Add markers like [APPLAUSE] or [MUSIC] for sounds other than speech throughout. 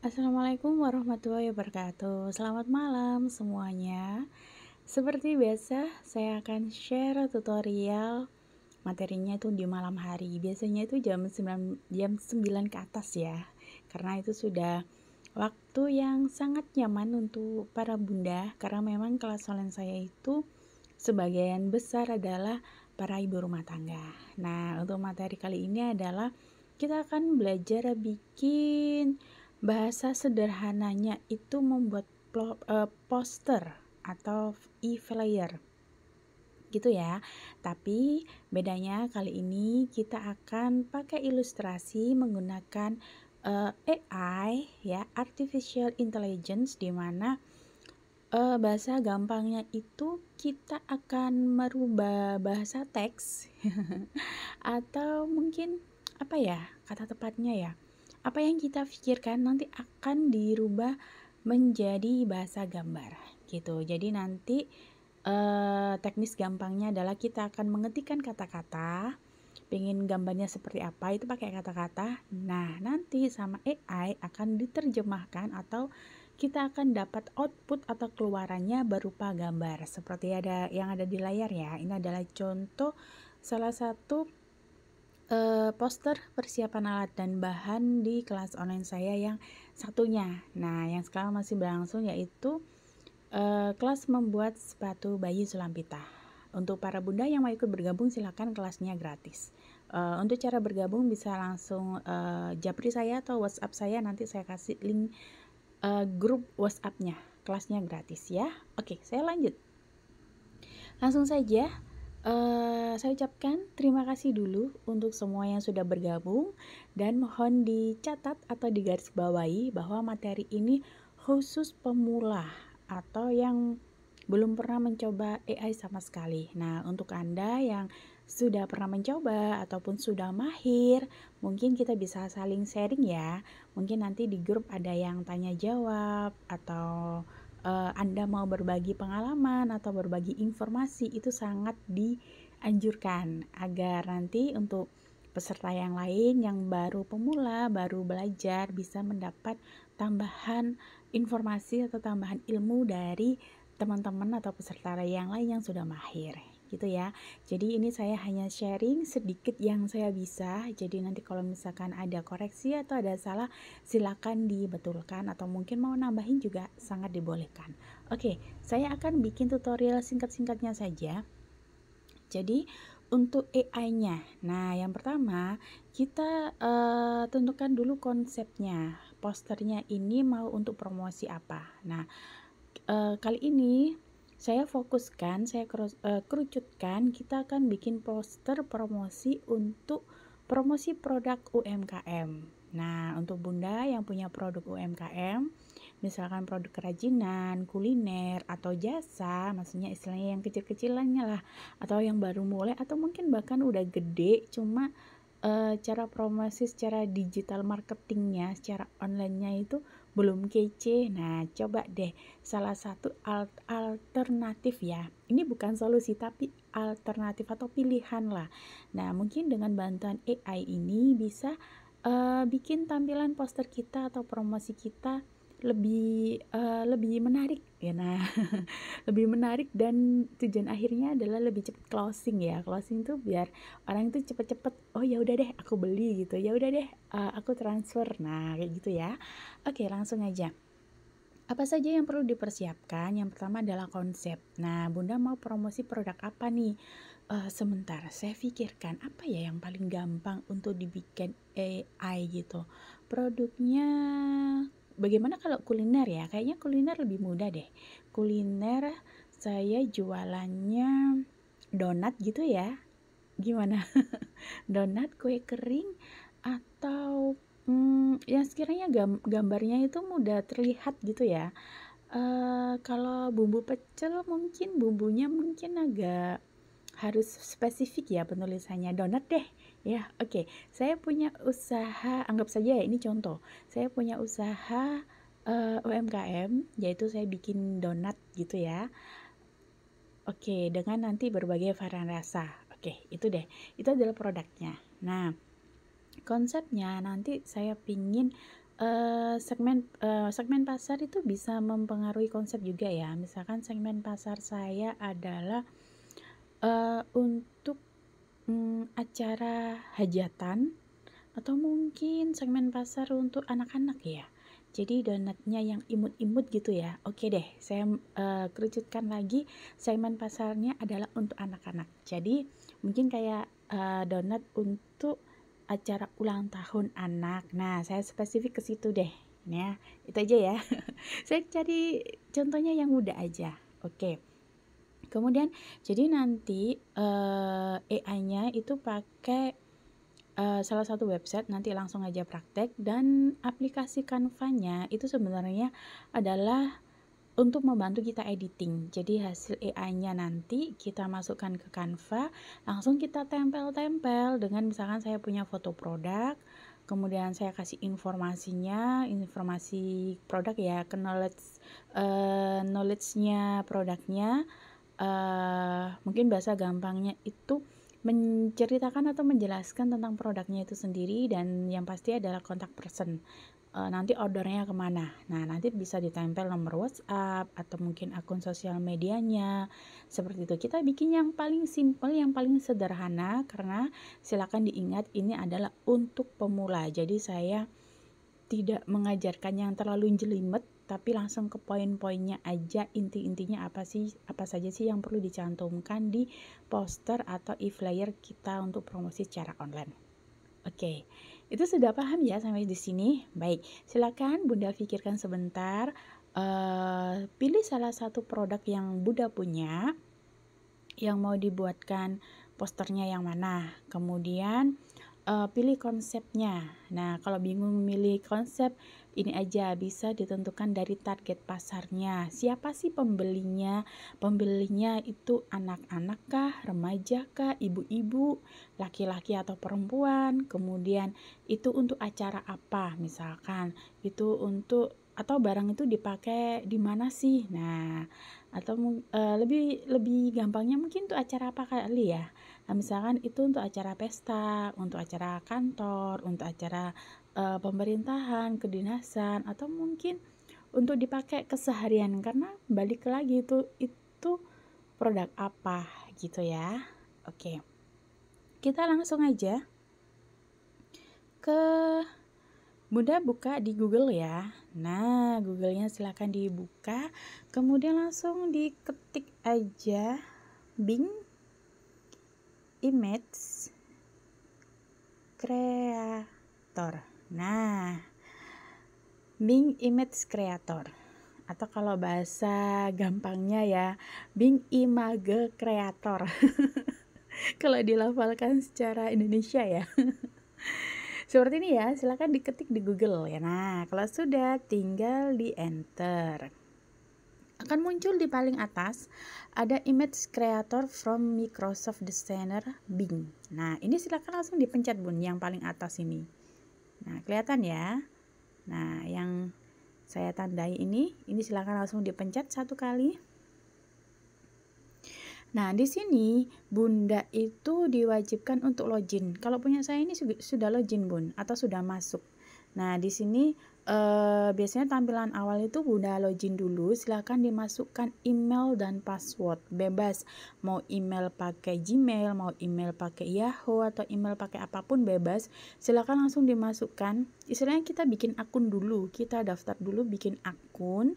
Assalamualaikum warahmatullahi wabarakatuh. Selamat malam semuanya. Seperti biasa, saya akan share tutorial materinya itu di malam hari. Biasanya itu jam 9 jam 9 ke atas ya. Karena itu sudah waktu yang sangat nyaman untuk para bunda karena memang kelas online saya itu sebagian besar adalah para ibu rumah tangga. Nah, untuk materi kali ini adalah kita akan belajar bikin Bahasa sederhananya itu membuat eh, poster atau e-flyer gitu ya. Tapi bedanya kali ini kita akan pakai ilustrasi menggunakan uh, eh, AI ya, artificial intelligence di mana uh, bahasa gampangnya itu kita akan merubah bahasa teks [LAUGHS] atau mungkin apa ya kata tepatnya ya apa yang kita pikirkan nanti akan dirubah menjadi bahasa gambar gitu. Jadi nanti eh, teknis gampangnya adalah kita akan mengetikkan kata-kata, pengen gambarnya seperti apa itu pakai kata-kata. Nah nanti sama AI akan diterjemahkan atau kita akan dapat output atau keluarannya berupa gambar seperti ada yang ada di layar ya. Ini adalah contoh salah satu Eh, poster persiapan alat dan bahan di kelas online saya yang satunya. Nah, yang sekarang masih berlangsung yaitu eh, kelas membuat sepatu bayi sulampita. Untuk para bunda yang mau ikut bergabung silahkan kelasnya gratis. Uh, untuk cara bergabung bisa langsung uh, japri saya atau WhatsApp saya nanti saya kasih link uh, grup WhatsAppnya. Kelasnya gratis ya. Oke, saya lanjut. Langsung saja Eh, saya ucapkan terima kasih dulu untuk semua yang sudah bergabung dan mohon dicatat atau digarisbawahi bahwa materi ini khusus pemula atau yang belum pernah mencoba AI sama sekali. Nah, untuk Anda yang sudah pernah mencoba ataupun sudah mahir, mungkin kita bisa saling sharing ya. Mungkin nanti di grup ada yang tanya jawab atau uh, Anda mau berbagi pengalaman atau berbagi informasi itu sangat dianjurkan agar nanti untuk peserta yang lain yang baru pemula, baru belajar bisa mendapat tambahan informasi atau tambahan ilmu dari teman-teman atau peserta yang lain yang sudah mahir gitu ya. Jadi ini saya hanya sharing sedikit yang saya bisa. Jadi nanti kalau misalkan ada koreksi atau ada salah silakan dibetulkan atau mungkin mau nambahin juga sangat dibolehkan. Oke, saya akan bikin tutorial singkat-singkatnya saja. Jadi untuk AI-nya. Nah, yang pertama kita uh, tentukan dulu konsepnya. Posternya ini mau untuk promosi apa. Nah, uh, kali ini saya fokuskan, saya eh, kerucutkan, kita akan bikin poster promosi untuk promosi produk UMKM. Nah, untuk Bunda yang punya produk UMKM, misalkan produk kerajinan, kuliner, atau jasa, maksudnya istilahnya yang kecil-kecilannya lah, atau yang baru mulai, atau mungkin bahkan udah gede, cuma e, cara promosi secara digital marketingnya, secara online-nya itu belum kece. Nah, coba deh salah satu alt alternatif ya. Ini bukan solusi tapi alternatif atau pilihan lah. Nah, mungkin dengan bantuan AI ini bisa uh, bikin tampilan poster kita atau promosi kita lebih uh, lebih menarik ya nah [LAUGHS] lebih menarik dan tujuan akhirnya adalah lebih cepat closing ya closing tuh biar orang itu cepet-cepet oh ya udah deh aku beli gitu ya udah deh uh, aku transfer nah kayak gitu ya oke langsung aja apa saja yang perlu dipersiapkan? Yang pertama adalah konsep. Nah, Bunda mau promosi produk apa nih? Uh, eh, sementara saya pikirkan apa ya yang paling gampang untuk dibikin AI gitu. Produknya bagaimana kalau kuliner ya kayaknya kuliner lebih mudah deh kuliner saya jualannya donat gitu ya gimana [LAUGHS] donat kue kering atau hmm, yang sekiranya gam gambarnya itu mudah terlihat gitu ya uh, kalau bumbu pecel mungkin bumbunya mungkin agak harus spesifik ya penulisannya donat deh Ya, oke. Okay. Saya punya usaha, anggap saja ya ini contoh. Saya punya usaha uh, eh, UMKM, yaitu saya bikin donat gitu ya. Oke, okay, dengan nanti berbagai varian rasa. Oke, okay, itu deh. Itu adalah produknya. Nah, konsepnya nanti saya pingin Uh, segmen uh, segmen pasar itu bisa mempengaruhi konsep juga ya. Misalkan segmen pasar saya adalah uh, untuk hmm, acara hajatan atau mungkin segmen pasar untuk anak-anak ya. Jadi donatnya yang imut-imut gitu ya. Oke deh, saya uh, kerucutkan lagi segmen pasarnya adalah untuk anak-anak. Jadi mungkin kayak uh, donat untuk acara ulang tahun anak. Nah, saya spesifik ke situ deh. Nah, itu aja ya. [LAUGHS] saya cari contohnya yang muda aja. Oke kemudian jadi nanti uh, eh, AI-nya itu pakai uh, salah satu website nanti langsung aja praktek dan aplikasi Canva-nya itu sebenarnya adalah untuk membantu kita editing. Jadi hasil AI-nya nanti kita masukkan ke Canva, langsung kita tempel-tempel dengan misalkan saya punya foto produk, kemudian saya kasih informasinya, informasi produk ya, knowledge uh, knowledge-nya produknya uh, mungkin bahasa gampangnya itu menceritakan atau menjelaskan tentang produknya itu sendiri dan yang pasti adalah kontak person uh, nanti ordernya kemana nah nanti bisa ditempel nomor WhatsApp atau mungkin akun sosial medianya seperti itu kita bikin yang paling simple yang paling sederhana karena silakan diingat ini adalah untuk pemula jadi saya tidak mengajarkan yang terlalu jelimet tapi langsung ke poin-poinnya aja inti-intinya apa sih apa saja sih yang perlu dicantumkan di poster atau e-flyer kita untuk promosi secara online. Oke, okay. itu sudah paham ya sampai di sini? Baik, silakan Bunda pikirkan sebentar. Uh, pilih salah satu produk yang Bunda punya yang mau dibuatkan posternya yang mana. Kemudian uh, pilih konsepnya. Nah, kalau bingung memilih konsep, ini aja bisa ditentukan dari target pasarnya. Siapa sih pembelinya? Pembelinya itu anak-anak kah, remaja kah, ibu-ibu, laki-laki atau perempuan? Kemudian itu untuk acara apa? Misalkan itu untuk atau barang itu dipakai di mana sih? Nah, atau uh, lebih lebih gampangnya mungkin tuh acara apa kali ya? Nah, misalkan itu untuk acara pesta, untuk acara kantor, untuk acara e, pemerintahan, kedinasan, atau mungkin untuk dipakai keseharian karena balik lagi itu itu produk apa gitu ya. Oke. Kita langsung aja ke Bunda buka di Google ya. Nah, Google-nya silahkan dibuka. Kemudian langsung diketik aja Bing image creator. Nah, Bing Image Creator atau kalau bahasa gampangnya ya Bing Image Creator. [LAUGHS] kalau dilafalkan secara Indonesia ya. [LAUGHS] Seperti ini ya, silahkan diketik di Google ya. Nah, kalau sudah tinggal di enter akan muncul di paling atas ada image creator from Microsoft Designer Bing. Nah, ini silakan langsung dipencet Bun yang paling atas ini. Nah, kelihatan ya. Nah, yang saya tandai ini, ini silakan langsung dipencet satu kali. Nah, di sini Bunda itu diwajibkan untuk login. Kalau punya saya ini sudah login, Bun, atau sudah masuk. Nah, di sini Uh, biasanya tampilan awal itu Bunda login dulu, silahkan dimasukkan email dan password, bebas. Mau email pakai Gmail, mau email pakai Yahoo atau email pakai apapun bebas. Silahkan langsung dimasukkan. Istilahnya kita bikin akun dulu, kita daftar dulu bikin akun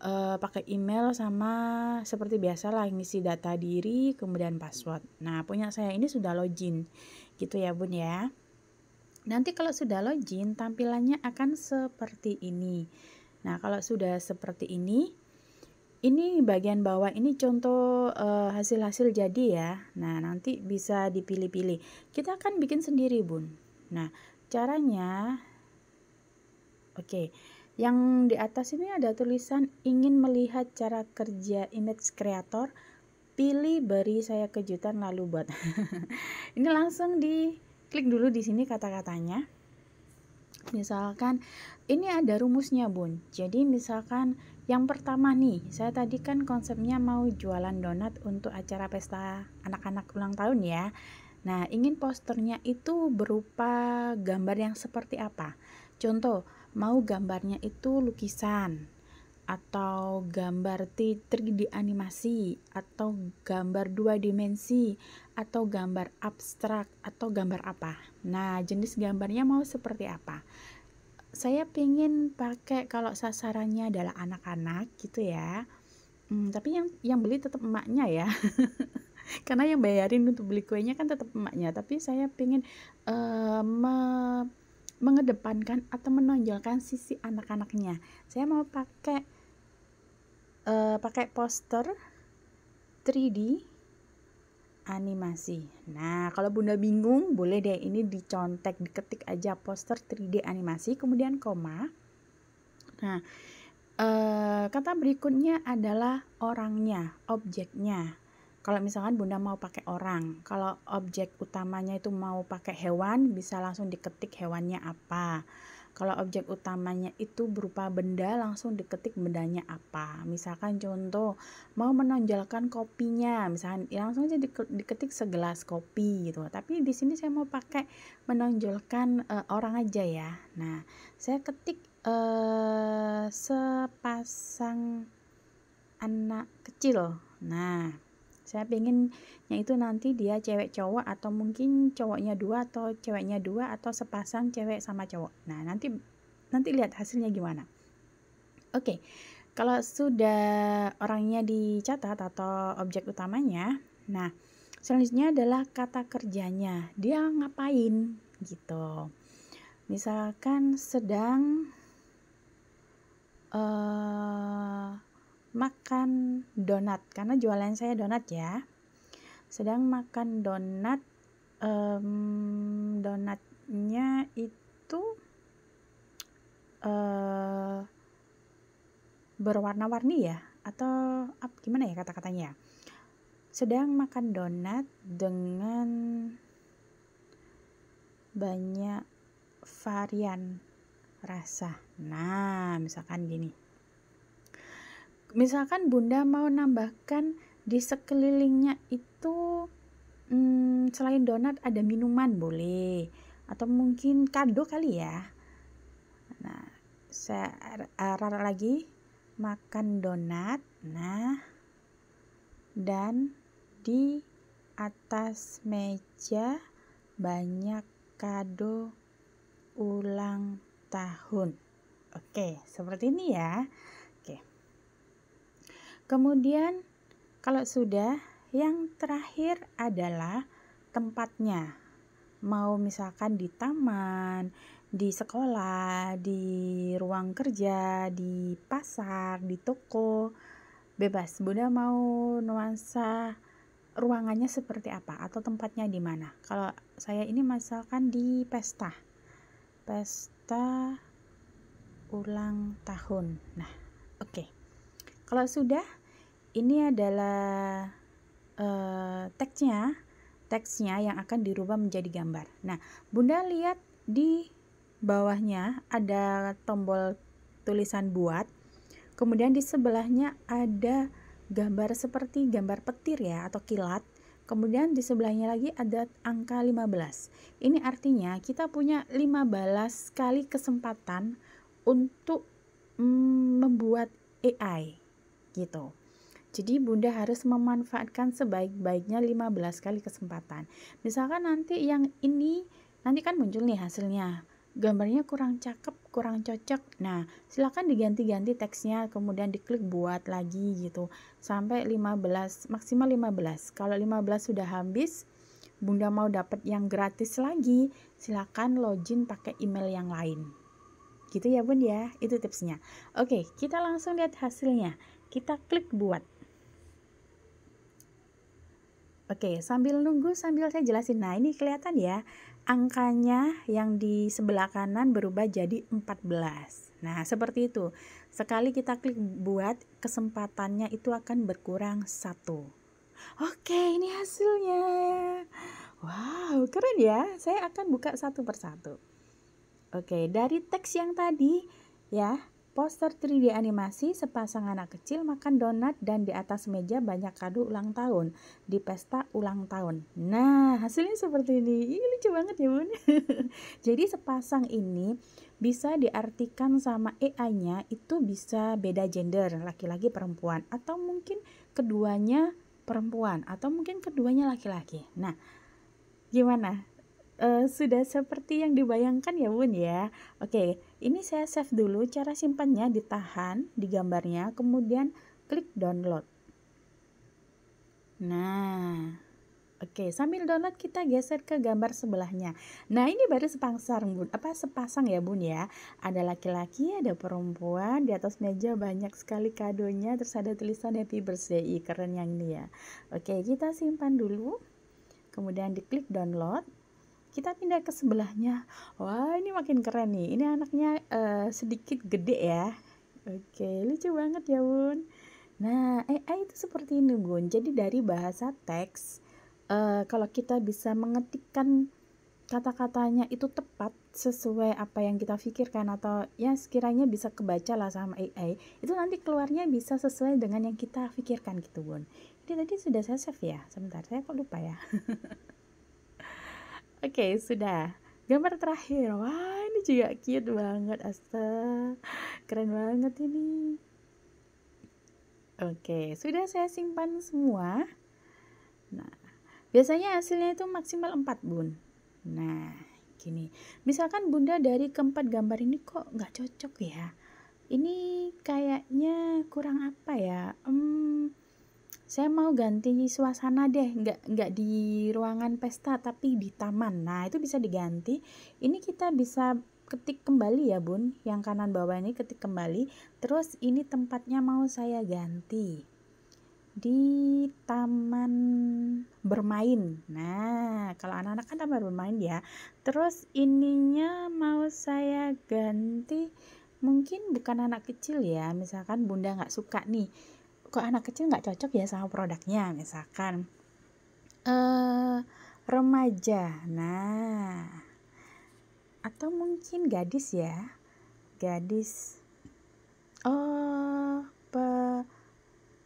uh, pakai email sama seperti biasa lah ngisi data diri kemudian password. Nah, punya saya ini sudah login. Gitu ya, Bun ya. Nanti kalau sudah login, tampilannya akan seperti ini. Nah, kalau sudah seperti ini, ini bagian bawah ini contoh eh, hasil-hasil uh, jadi ya. Nah, nanti bisa dipilih-pilih. Kita akan bikin sendiri, Bun. Nah, caranya Oke. Okay. Yang di atas ini ada tulisan ingin melihat cara kerja image creator, pilih beri saya kejutan lalu buat. [LAUGHS] ini langsung di klik dulu di sini kata-katanya. Misalkan ini ada rumusnya, Bun. Jadi misalkan yang pertama nih, saya tadi kan konsepnya mau jualan donat untuk acara pesta anak-anak ulang tahun ya. Nah, ingin posternya itu berupa gambar yang seperti apa? Contoh, mau gambarnya itu lukisan, atau gambar titik di animasi atau gambar dua dimensi atau gambar abstrak atau gambar apa nah jenis gambarnya mau seperti apa saya pingin pakai kalau sasarannya adalah anak-anak gitu ya hmm, tapi yang yang beli tetap emaknya ya [LAUGHS] karena yang bayarin untuk beli kuenya kan tetap emaknya tapi saya pingin uh, mengedepankan atau menonjolkan sisi anak-anaknya saya mau pakai uh, pakai poster 3D animasi. Nah, kalau Bunda bingung, boleh deh ini dicontek, diketik aja poster 3D animasi, kemudian koma. Nah, uh, kata berikutnya adalah orangnya, objeknya. Kalau misalkan Bunda mau pakai orang, kalau objek utamanya itu mau pakai hewan, bisa langsung diketik hewannya apa. Kalau objek utamanya itu berupa benda, langsung diketik bendanya apa. Misalkan contoh, mau menonjolkan kopinya, misalkan ya langsung aja diketik segelas kopi gitu. Tapi di sini saya mau pakai menonjolkan e, orang aja ya. Nah, saya ketik e, sepasang anak kecil. Nah, saya pengennya itu nanti dia cewek cowok atau mungkin cowoknya dua atau ceweknya dua atau sepasang cewek sama cowok nah nanti nanti lihat hasilnya gimana oke okay. kalau sudah orangnya dicatat atau objek utamanya nah selanjutnya adalah kata kerjanya dia ngapain gitu misalkan sedang uh, makan donat karena jualan saya donat ya sedang makan donat um, donatnya itu uh, berwarna-warni ya atau apa gimana ya kata-katanya sedang makan donat dengan banyak varian rasa nah misalkan gini misalkan bunda mau nambahkan di sekelilingnya itu hmm, selain donat ada minuman boleh atau mungkin kado kali ya nah saya rara lagi makan donat nah dan di atas meja banyak kado ulang tahun oke seperti ini ya Kemudian kalau sudah, yang terakhir adalah tempatnya. Mau misalkan di taman, di sekolah, di ruang kerja, di pasar, di toko, bebas. Bunda mau nuansa ruangannya seperti apa atau tempatnya di mana. Kalau saya ini misalkan di pesta. Pesta ulang tahun. Nah, oke. Okay. Kalau sudah ini adalah uh, teksnya, teksnya yang akan dirubah menjadi gambar. Nah, Bunda lihat di bawahnya ada tombol tulisan buat. Kemudian di sebelahnya ada gambar seperti gambar petir ya atau kilat. Kemudian di sebelahnya lagi ada angka 15. Ini artinya kita punya 15 kali kesempatan untuk mm, membuat AI gitu. Jadi Bunda harus memanfaatkan sebaik-baiknya 15 kali kesempatan. Misalkan nanti yang ini nanti kan muncul nih hasilnya. Gambarnya kurang cakep, kurang cocok. Nah, silakan diganti-ganti teksnya kemudian diklik buat lagi gitu sampai 15 maksimal 15. Kalau 15 sudah habis Bunda mau dapat yang gratis lagi, silakan login pakai email yang lain. Gitu ya, Bun ya. Itu tipsnya. Oke, kita langsung lihat hasilnya. Kita klik buat. Oke, sambil nunggu sambil saya jelasin. Nah, ini kelihatan ya angkanya yang di sebelah kanan berubah jadi 14. Nah, seperti itu. Sekali kita klik buat, kesempatannya itu akan berkurang satu. Oke, ini hasilnya. Wow, keren ya. Saya akan buka satu persatu. Oke, dari teks yang tadi ya, Poster 3D animasi sepasang anak kecil makan donat dan di atas meja banyak kado ulang tahun di pesta ulang tahun. Nah, hasilnya seperti ini. Ini lucu banget ya, Bun. [LAUGHS] Jadi sepasang ini bisa diartikan sama AI-nya itu bisa beda gender, laki-laki perempuan atau mungkin keduanya perempuan atau mungkin keduanya laki-laki. Nah, gimana? Uh, sudah seperti yang dibayangkan ya, Bun ya. Oke. Okay ini saya save dulu, cara simpannya ditahan di gambarnya, kemudian klik download. Nah, Oke, sambil download kita geser ke gambar sebelahnya. Nah, ini baru sepasang, Bun. Apa sepasang ya, Bun ya? Ada laki-laki, ada perempuan, di atas meja banyak sekali kadonya, terus ada tulisan Happy Birthday. Keren yang ini ya. Oke, kita simpan dulu. Kemudian diklik download kita pindah ke sebelahnya wah ini makin keren nih ini anaknya uh, sedikit gede ya oke lucu banget ya bun nah AI itu seperti ini bun jadi dari bahasa teks uh, kalau kita bisa mengetikkan kata-katanya itu tepat sesuai apa yang kita pikirkan atau ya sekiranya bisa kebaca lah sama AI itu nanti keluarnya bisa sesuai dengan yang kita pikirkan gitu bun jadi tadi sudah saya save ya sebentar saya kok lupa ya [LAUGHS] Oke, okay, sudah. Gambar terakhir. Wah, ini juga cute banget. asta, keren banget ini. Oke, okay, sudah saya simpan semua. Nah, biasanya hasilnya itu maksimal 4 bun. Nah, gini. Misalkan bunda dari keempat gambar ini kok nggak cocok ya. Ini kayaknya kurang apa ya? Hmm, saya mau ganti suasana deh nggak nggak di ruangan pesta tapi di taman nah itu bisa diganti ini kita bisa ketik kembali ya bun yang kanan bawah ini ketik kembali terus ini tempatnya mau saya ganti di taman bermain nah kalau anak-anak kan taman bermain ya terus ininya mau saya ganti mungkin bukan anak kecil ya misalkan bunda nggak suka nih kok anak kecil nggak cocok ya sama produknya misalkan uh, remaja nah atau mungkin gadis ya gadis oh pe,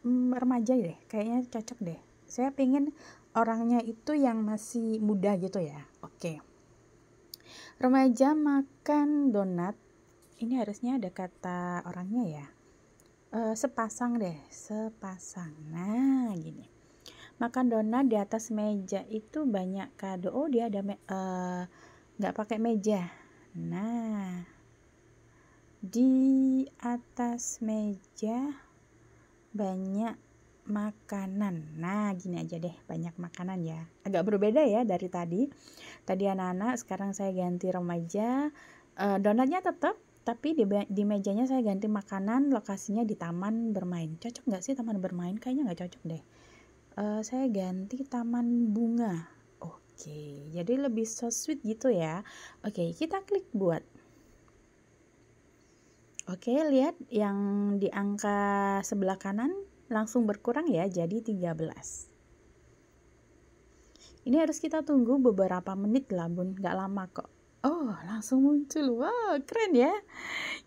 mm, remaja deh kayaknya cocok deh saya pengen orangnya itu yang masih muda gitu ya oke okay. remaja makan donat ini harusnya ada kata orangnya ya uh, sepasang deh sepasang nah gini makan donat di atas meja itu banyak kado oh dia ada eh, nggak uh, pakai meja nah di atas meja banyak makanan nah gini aja deh banyak makanan ya agak berbeda ya dari tadi tadi anak-anak sekarang saya ganti remaja uh, donatnya tetap tapi di, di mejanya saya ganti makanan lokasinya di taman bermain cocok nggak sih taman bermain kayaknya nggak cocok deh uh, saya ganti taman bunga oke okay, jadi lebih so sweet gitu ya oke okay, kita klik buat oke lihat yang di angka sebelah kanan langsung berkurang ya jadi 13 ini harus kita tunggu beberapa menit lah bun nggak lama kok Oh, langsung muncul. Wah, wow, keren ya.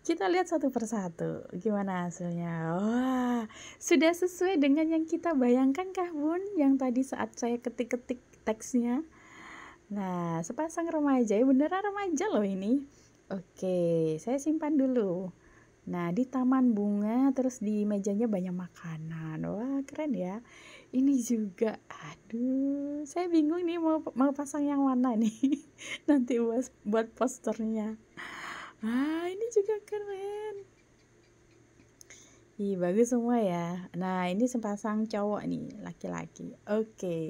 Kita lihat satu persatu. Gimana hasilnya? Wah, sudah sesuai dengan yang kita bayangkan kah, Bun? Yang tadi saat saya ketik-ketik teksnya. Nah, sepasang remaja. Ya, Beneran remaja loh ini. Oke, saya simpan dulu. Nah, di taman bunga terus di mejanya banyak makanan. Wah, keren ya ini juga aduh saya bingung nih mau mau pasang yang mana nih [LAUGHS] nanti buat buat posternya ah ini juga keren Ih, bagus semua ya. Nah, ini sepasang cowok nih, laki-laki. Oke. Okay.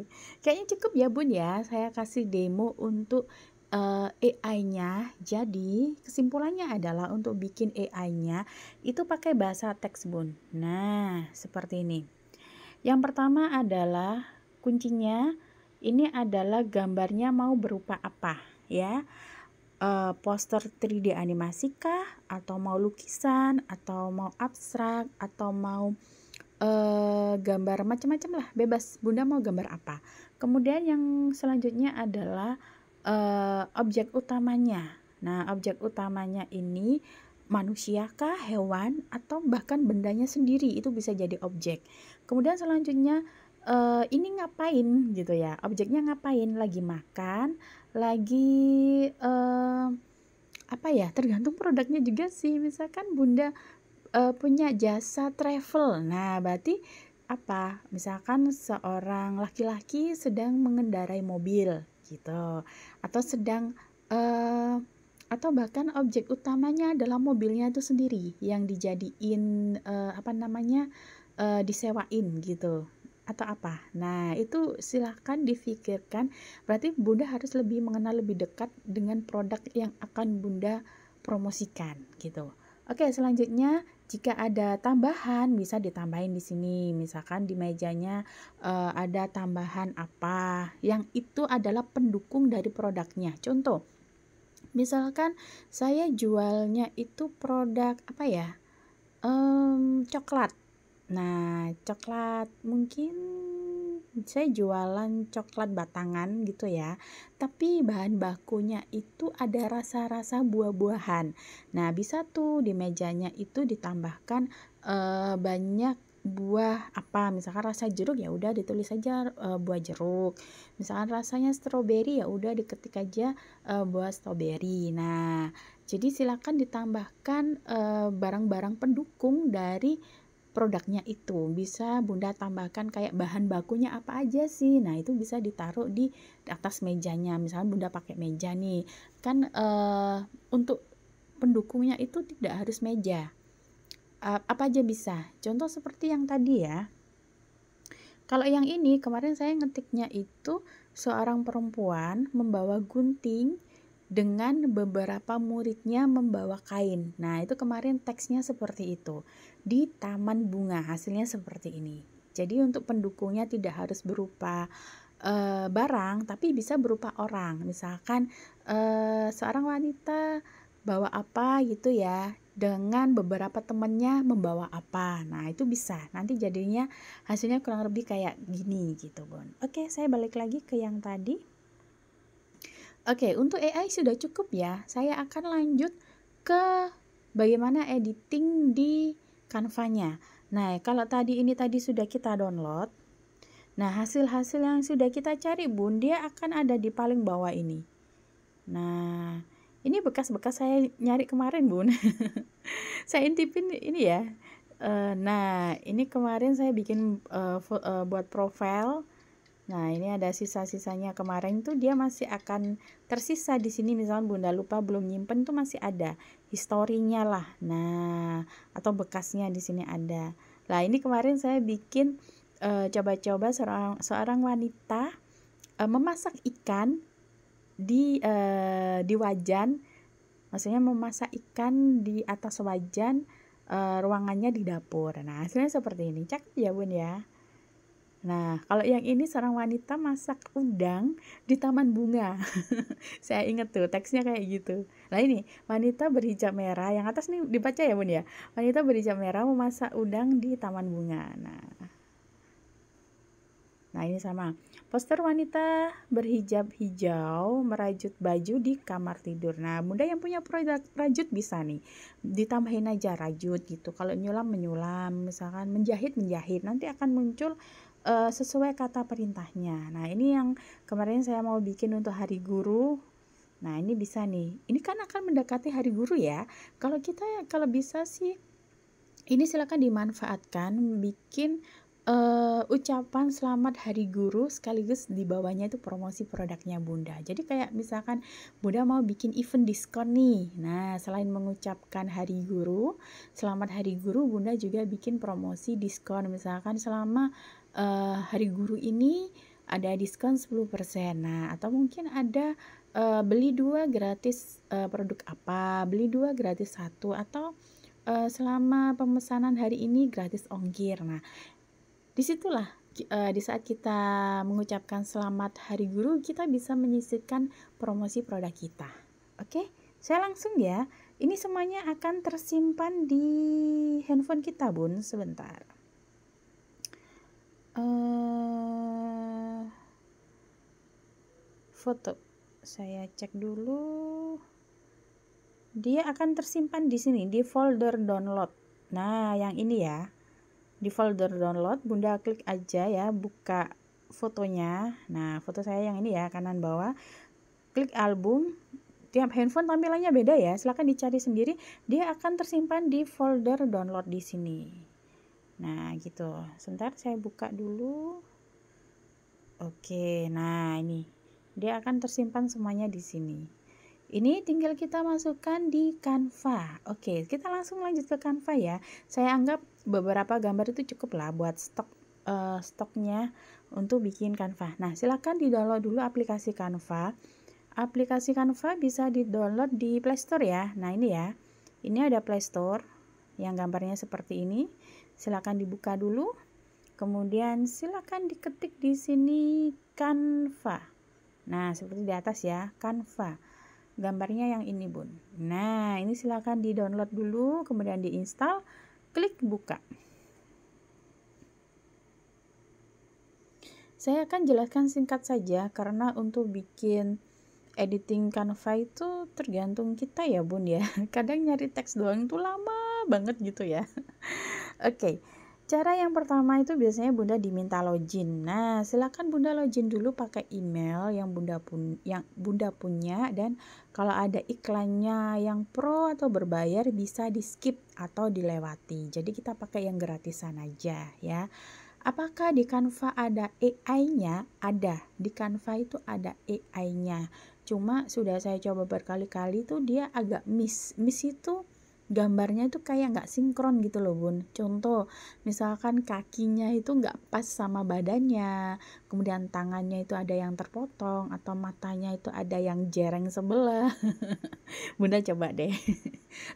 Kayaknya cukup ya, Bun ya. Saya kasih demo untuk uh, eh, AI-nya. Jadi, kesimpulannya adalah untuk bikin AI-nya itu pakai bahasa teks, Bun. Nah, seperti ini. Yang pertama adalah kuncinya ini adalah gambarnya mau berupa apa ya e, poster 3D animasi kah atau mau lukisan atau mau abstrak atau mau e, gambar macam-macam lah bebas bunda mau gambar apa kemudian yang selanjutnya adalah e, objek utamanya nah objek utamanya ini manusia kah hewan atau bahkan bendanya sendiri itu bisa jadi objek Kemudian selanjutnya uh, ini ngapain gitu ya? Objeknya ngapain? Lagi makan, lagi uh, apa ya? Tergantung produknya juga sih. Misalkan Bunda uh, punya jasa travel. Nah, berarti apa? Misalkan seorang laki-laki sedang mengendarai mobil gitu atau sedang uh, atau bahkan objek utamanya adalah mobilnya itu sendiri yang dijadiin uh, apa namanya? Uh, uh, disewain gitu atau apa. Nah, itu silahkan difikirkan. Berarti Bunda harus lebih mengenal lebih dekat dengan produk yang akan Bunda promosikan gitu. Oke, selanjutnya jika ada tambahan bisa ditambahin di sini. Misalkan di mejanya uh, ada tambahan apa yang itu adalah pendukung dari produknya. Contoh, misalkan saya jualnya itu produk apa ya? Um, coklat Nah, coklat mungkin saya jualan coklat batangan gitu ya. Tapi bahan bakunya itu ada rasa-rasa buah-buahan. Nah, bisa tuh di mejanya itu ditambahkan uh, banyak buah apa misalkan rasa jeruk ya udah ditulis aja e, buah jeruk misalkan rasanya stroberi ya udah diketik aja e, buah stroberi nah jadi silakan ditambahkan barang-barang e, pendukung dari produknya itu bisa bunda tambahkan kayak bahan bakunya apa aja sih nah itu bisa ditaruh di atas mejanya misalnya bunda pakai meja nih kan uh, untuk pendukungnya itu tidak harus meja uh, apa aja bisa contoh seperti yang tadi ya kalau yang ini kemarin saya ngetiknya itu seorang perempuan membawa gunting dengan beberapa muridnya membawa kain. Nah, itu kemarin teksnya seperti itu. Di taman bunga hasilnya seperti ini. Jadi untuk pendukungnya tidak harus berupa e, barang, tapi bisa berupa orang. Misalkan e, seorang wanita bawa apa gitu ya dengan beberapa temannya membawa apa nah itu bisa nanti jadinya hasilnya kurang lebih kayak gini gitu Bun. oke saya balik lagi ke yang tadi Oke, untuk AI sudah cukup ya. Saya akan lanjut ke bagaimana editing di canva Nah, kalau tadi ini tadi sudah kita download. Nah, hasil-hasil yang sudah kita cari, Bun, dia akan ada di paling bawah ini. Nah, ini bekas-bekas saya nyari kemarin bun [LAUGHS] saya intipin ini ya eh, nah ini kemarin saya bikin eh, eh, buat profile. Nah, ini ada sisa-sisanya kemarin tuh dia masih akan tersisa di sini misalnya Bunda lupa belum nyimpen tuh masih ada historinya lah. Nah, atau bekasnya di sini ada. lah ini kemarin saya bikin eh, coba-coba uh, seorang seorang wanita uh, memasak ikan di uh, di wajan. Maksudnya memasak ikan di atas wajan ruangannya di dapur. Nah, hasilnya seperti ini. Cakep ya, Bun ya. Nah, kalau yang ini seorang wanita masak udang di taman bunga. [LAUGHS] Saya inget tuh teksnya kayak gitu. Nah ini, wanita berhijab merah, yang atas nih dibaca ya bun ya. Wanita berhijab merah memasak udang di taman bunga. Nah, nah ini sama. Poster wanita berhijab hijau merajut baju di kamar tidur. Nah, bunda yang punya produk rajut bisa nih. Ditambahin aja rajut gitu. Kalau nyulam menyulam, misalkan menjahit menjahit. Nanti akan muncul uh, sesuai kata perintahnya. Nah, ini yang kemarin saya mau bikin untuk hari guru. Nah, ini bisa nih. Ini kan akan mendekati hari guru ya. Kalau kita kalau bisa sih ini silakan dimanfaatkan bikin uh, ucapan selamat hari guru sekaligus di bawahnya itu promosi produknya Bunda. Jadi kayak misalkan Bunda mau bikin event diskon nih. Nah, selain mengucapkan hari guru, selamat hari guru, Bunda juga bikin promosi diskon misalkan selama uh, hari guru ini ada diskon 10%. Nah, atau mungkin ada uh, beli dua gratis uh, produk apa, beli dua gratis satu atau uh, selama pemesanan hari ini gratis ongkir. Nah, disitulah di saat kita mengucapkan selamat hari guru, kita bisa menyisipkan promosi produk kita. Oke, saya langsung ya. Ini semuanya akan tersimpan di handphone kita, Bun. Sebentar uh, foto saya cek dulu dia akan tersimpan di sini di folder download nah yang ini ya di folder download bunda klik aja ya buka fotonya nah foto saya yang ini ya kanan bawah klik album tiap handphone tampilannya beda ya silahkan dicari sendiri dia akan tersimpan di folder download di sini nah gitu sebentar saya buka dulu oke nah ini dia akan tersimpan semuanya di sini ini tinggal kita masukkan di Canva. Oke, kita langsung lanjut ke Canva ya. Saya anggap beberapa gambar itu cukup lah buat stok uh, stoknya untuk bikin Canva. Nah, silahkan di-download dulu aplikasi Canva. Aplikasi Canva bisa di-download di Play Store ya. Nah, ini ya. Ini ada Play Store yang gambarnya seperti ini. Silakan dibuka dulu. Kemudian silakan diketik di sini kanva. Nah, seperti di atas ya, kanva. Gambarnya yang ini, Bun. Nah, ini silakan di-download dulu, kemudian diinstal, klik buka. Saya akan jelaskan singkat saja karena untuk bikin editing Canva itu tergantung kita ya bun ya [LAUGHS] kadang nyari teks doang itu lama banget gitu ya Oke. Okay. Cara yang pertama itu biasanya Bunda diminta login. Nah, silakan Bunda login dulu pakai email yang Bunda pun yang Bunda punya dan kalau ada iklannya yang pro atau berbayar bisa di-skip atau dilewati. Jadi kita pakai yang gratisan aja ya. Apakah di Canva ada AI-nya? Ada. Di Canva itu ada AI-nya. Cuma sudah saya coba berkali-kali tuh dia agak miss. Miss itu gambarnya itu kayak nggak sinkron gitu loh bun contoh misalkan kakinya itu nggak pas sama badannya kemudian tangannya itu ada yang terpotong atau matanya itu ada yang jereng sebelah [LAUGHS] bunda coba deh [LAUGHS]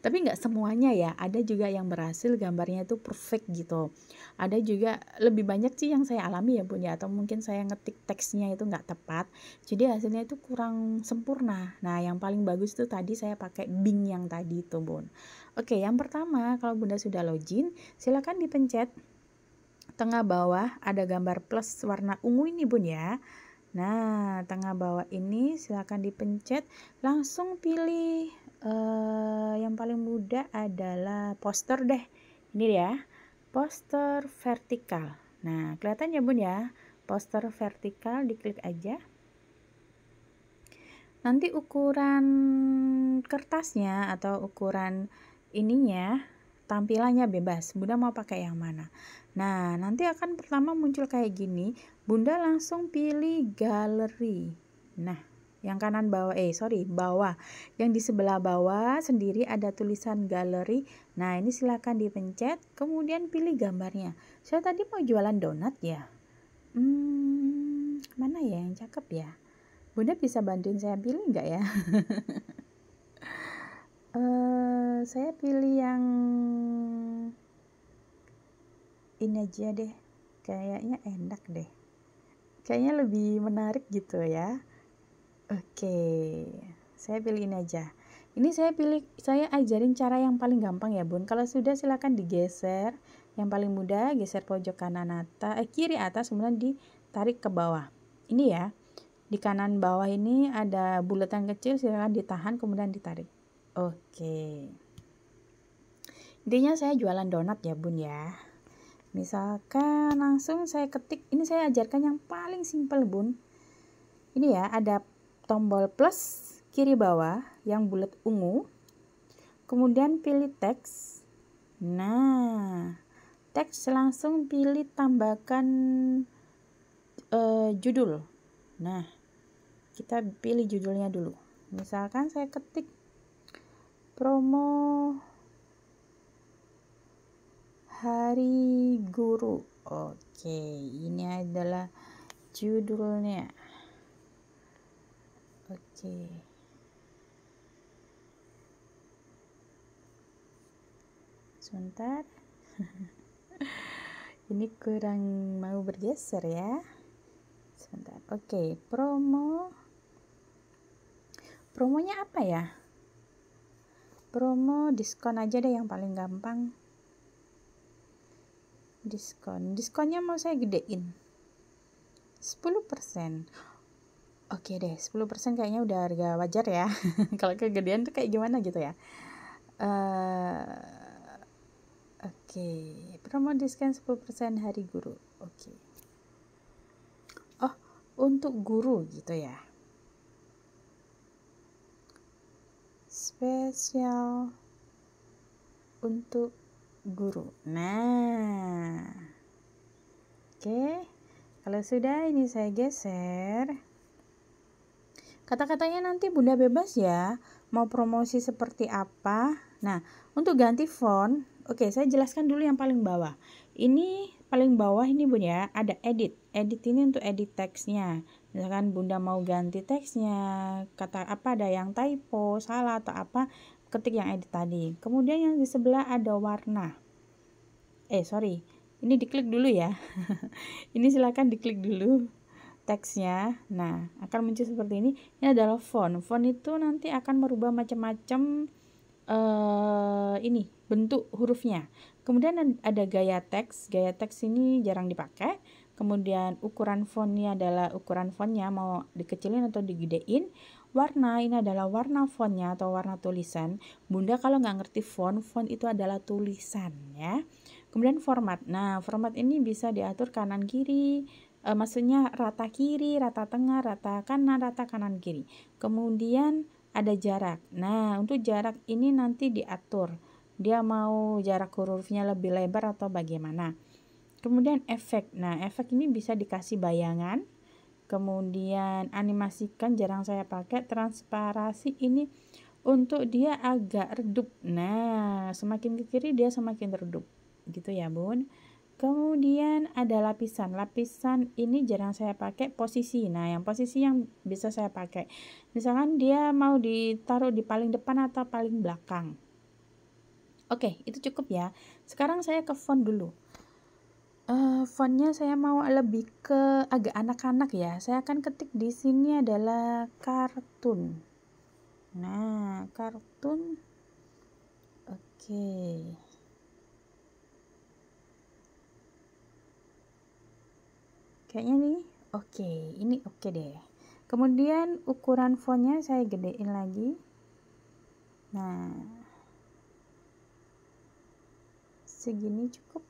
tapi nggak semuanya ya ada juga yang berhasil gambarnya itu perfect gitu ada juga lebih banyak sih yang saya alami ya bun ya atau mungkin saya ngetik teksnya itu nggak tepat jadi hasilnya itu kurang sempurna nah yang paling bagus itu tadi saya pakai Bing yang tadi itu bun oke yang pertama kalau bunda sudah login silakan dipencet tengah bawah ada gambar plus warna ungu ini bun ya Nah, tengah bawah ini silakan dipencet, langsung pilih uh, yang paling mudah adalah poster deh. Ini ya poster vertikal. Nah, kelihatan ya bun ya, poster vertikal diklik aja. Nanti ukuran kertasnya atau ukuran ininya tampilannya bebas. Bunda mau pakai yang mana? Nah, nanti akan pertama muncul kayak gini. Bunda langsung pilih galeri. Nah, yang kanan bawah eh sorry bawah yang di sebelah bawah sendiri ada tulisan galeri nah ini silahkan dipencet kemudian pilih gambarnya saya tadi mau jualan donat ya hmm, mana ya yang cakep ya bunda bisa bantuin saya pilih nggak ya uh, [LAUGHS] saya pilih yang ini aja deh kayaknya enak deh kayaknya lebih menarik gitu ya Oke, saya pilih ini aja. Ini saya pilih, saya ajarin cara yang paling gampang ya bun. Kalau sudah silahkan digeser. Yang paling mudah geser pojok kanan atas, eh, kiri atas kemudian ditarik ke bawah. Ini ya, di kanan bawah ini ada bulatan kecil silahkan ditahan kemudian ditarik. Oke. Intinya saya jualan donat ya bun ya. Misalkan langsung saya ketik, ini saya ajarkan yang paling simple bun. Ini ya, ada tombol plus kiri bawah yang bulat ungu. Kemudian pilih teks. Nah, teks langsung pilih tambahkan uh, judul. Nah, kita pilih judulnya dulu. Misalkan saya ketik promo hari guru. Oke, ini adalah judulnya oke sebentar [LAUGHS] ini kurang mau bergeser ya sebentar oke promo promonya apa ya promo diskon aja deh yang paling gampang diskon diskonnya mau saya gedein 10% oke okay deh 10% kayaknya udah harga wajar ya [LAUGHS] kalau kegedean tuh kayak gimana gitu ya uh, Oke, okay. promo diskon 10% hari guru. Oke. Okay. Oh, untuk guru gitu ya. Spesial untuk guru. Nah. Oke. Okay. Kalau sudah ini saya geser. Kata-katanya nanti Bunda bebas ya, mau promosi seperti apa. Nah, untuk ganti font, oke saya jelaskan dulu yang paling bawah. Ini paling bawah ini Bunda ya, ada edit. Edit ini untuk edit teksnya. Misalkan Bunda mau ganti teksnya, kata apa ada yang typo, salah atau apa, ketik yang edit tadi. Kemudian yang di sebelah ada warna. Eh, sorry. Ini diklik dulu ya. [LAUGHS] ini silakan diklik dulu teksnya. Nah, akan muncul seperti ini. Ini adalah font. Font itu nanti akan merubah macam-macam uh, ini bentuk hurufnya. Kemudian ada gaya teks. Gaya teks ini jarang dipakai. Kemudian ukuran fontnya adalah ukuran fontnya mau dikecilin atau digedein. Warna ini adalah warna fontnya atau warna tulisan. Bunda kalau nggak ngerti font, font itu adalah tulisan ya. Kemudian format. Nah, format ini bisa diatur kanan kiri, e, maksudnya rata kiri, rata tengah, rata kanan, rata kanan kiri. Kemudian ada jarak. Nah, untuk jarak ini nanti diatur. Dia mau jarak hurufnya lebih lebar atau bagaimana. Kemudian efek. Nah, efek ini bisa dikasih bayangan. Kemudian animasikan jarang saya pakai transparasi ini untuk dia agak redup. Nah, semakin ke kiri dia semakin redup. Gitu ya, Bun. Kemudian ada lapisan. Lapisan ini jarang saya pakai posisi. Nah, yang posisi yang bisa saya pakai. Misalkan dia mau ditaruh di paling depan atau paling belakang. Oke, itu cukup ya. Sekarang saya ke font dulu. Uh, fontnya saya mau lebih ke agak anak-anak ya. Saya akan ketik di sini adalah kartun. Nah, kartun. Oke. Okay. kayaknya nih oke okay. ini oke okay deh kemudian ukuran fontnya saya gedein lagi nah segini cukup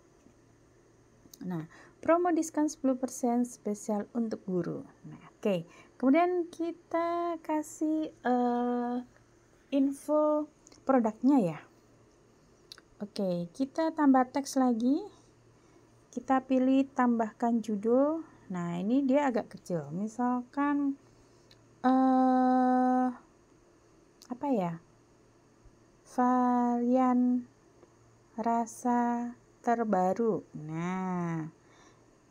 nah promo diskon 10% spesial untuk guru nah oke okay. kemudian kita kasih uh, info produknya ya oke okay, kita tambah teks lagi kita pilih tambahkan judul Nah, ini dia agak kecil. Misalkan eh apa ya? Varian rasa terbaru. Nah,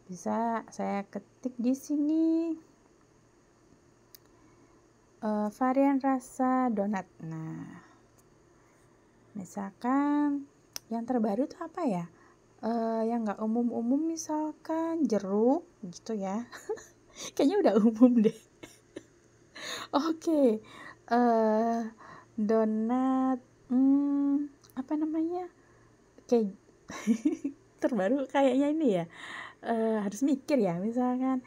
bisa saya ketik di sini uh, varian rasa donat. Nah, misalkan yang terbaru itu apa ya? Uh, yang nggak umum-umum misalkan jeruk, gitu ya [LAUGHS] kayaknya udah umum deh [LAUGHS] oke okay. uh, eh, donat hmm, apa namanya kayak [LAUGHS] terbaru kayaknya ini ya uh, harus mikir ya misalkan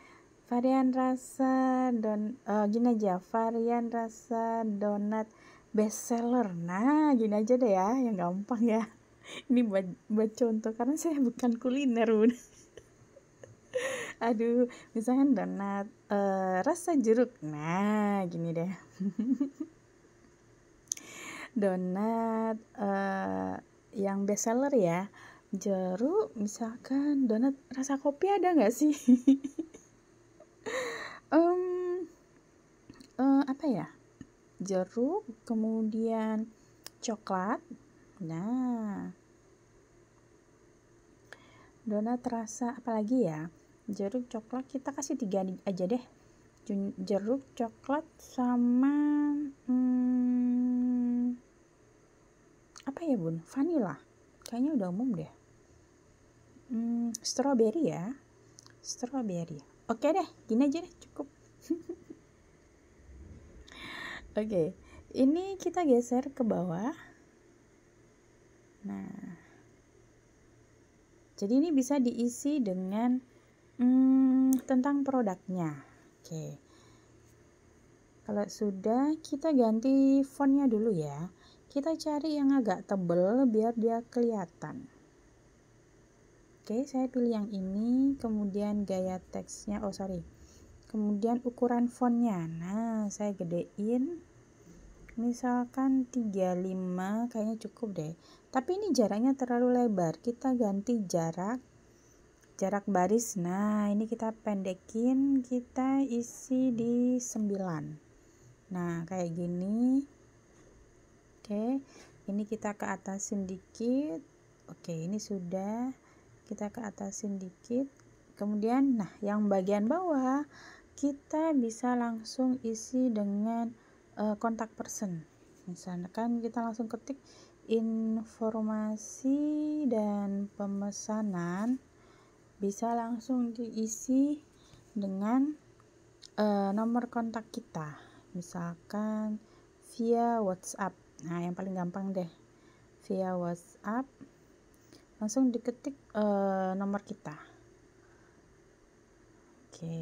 varian rasa don uh, gini aja varian rasa donat bestseller nah gini aja deh ya yang gampang ya ini buat buat contoh karena saya bukan kuliner bun aduh misalkan donat uh, rasa jeruk nah gini deh [LAUGHS] donat uh, yang best seller ya jeruk misalkan donat rasa kopi ada nggak sih um, [LAUGHS] uh, apa ya jeruk kemudian coklat nah donat rasa apalagi ya jeruk coklat kita kasih tiga aja deh jeruk coklat sama hmm, apa ya bun vanilla kayaknya udah umum deh hmm, strawberry ya strawberry oke deh gini aja deh cukup [LAUGHS] oke okay. ini kita geser ke bawah nah jadi ini bisa diisi dengan Hmm, tentang produknya. Oke. Okay. Kalau sudah, kita ganti fontnya dulu ya. Kita cari yang agak tebel biar dia kelihatan. Oke, okay, saya pilih yang ini, kemudian gaya teksnya, oh sorry. Kemudian ukuran fontnya. Nah, saya gedein. Misalkan 35 kayaknya cukup deh. Tapi ini jaraknya terlalu lebar. Kita ganti jarak jarak baris nah ini kita pendekin kita isi di 9 nah kayak gini oke ini kita ke atas sedikit oke ini sudah kita ke atas sedikit kemudian nah yang bagian bawah kita bisa langsung isi dengan uh, kontak person misalkan kita langsung ketik informasi dan pemesanan bisa langsung diisi dengan uh, nomor kontak kita misalkan via WhatsApp nah yang paling gampang deh via WhatsApp langsung diketik uh, nomor kita oke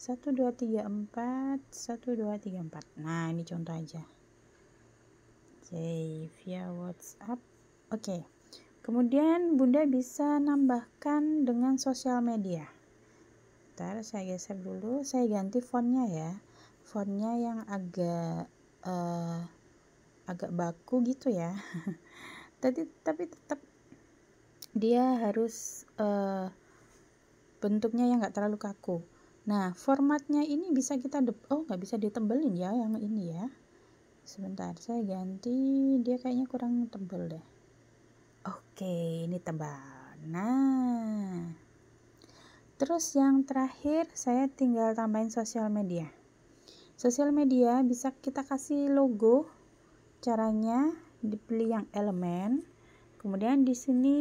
satu dua tiga empat satu dua tiga empat nah ini contoh aja oke okay, via WhatsApp oke okay. Kemudian Bunda bisa nambahkan dengan sosial media. Ntar saya geser dulu, saya ganti fontnya ya. Fontnya yang agak uh, agak baku gitu ya. Tadi [LAUGHS] tapi tetap dia harus uh, bentuknya yang nggak terlalu kaku. Nah, formatnya ini bisa kita oh nggak bisa ditebelin ya yang ini ya. Sebentar, saya ganti dia kayaknya kurang tebel deh Oke, ini tebal. Nah, terus yang terakhir saya tinggal tambahin sosial media. Sosial media bisa kita kasih logo. Caranya dipilih yang elemen. Kemudian di sini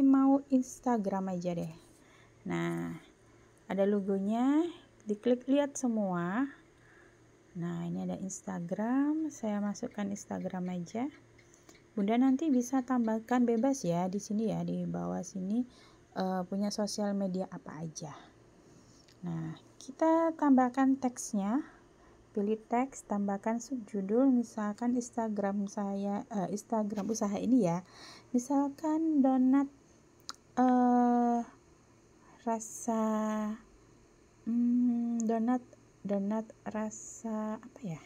mau Instagram aja deh. Nah, ada logonya. Diklik lihat semua. Nah, ini ada Instagram. Saya masukkan Instagram aja. Bunda nanti bisa tambahkan bebas ya di sini ya di bawah sini uh, punya sosial media apa aja. Nah, kita tambahkan teksnya. Pilih teks, tambahkan subjudul misalkan Instagram saya uh, Instagram usaha ini ya. Misalkan donat uh, rasa hmm, donat donat rasa apa ya?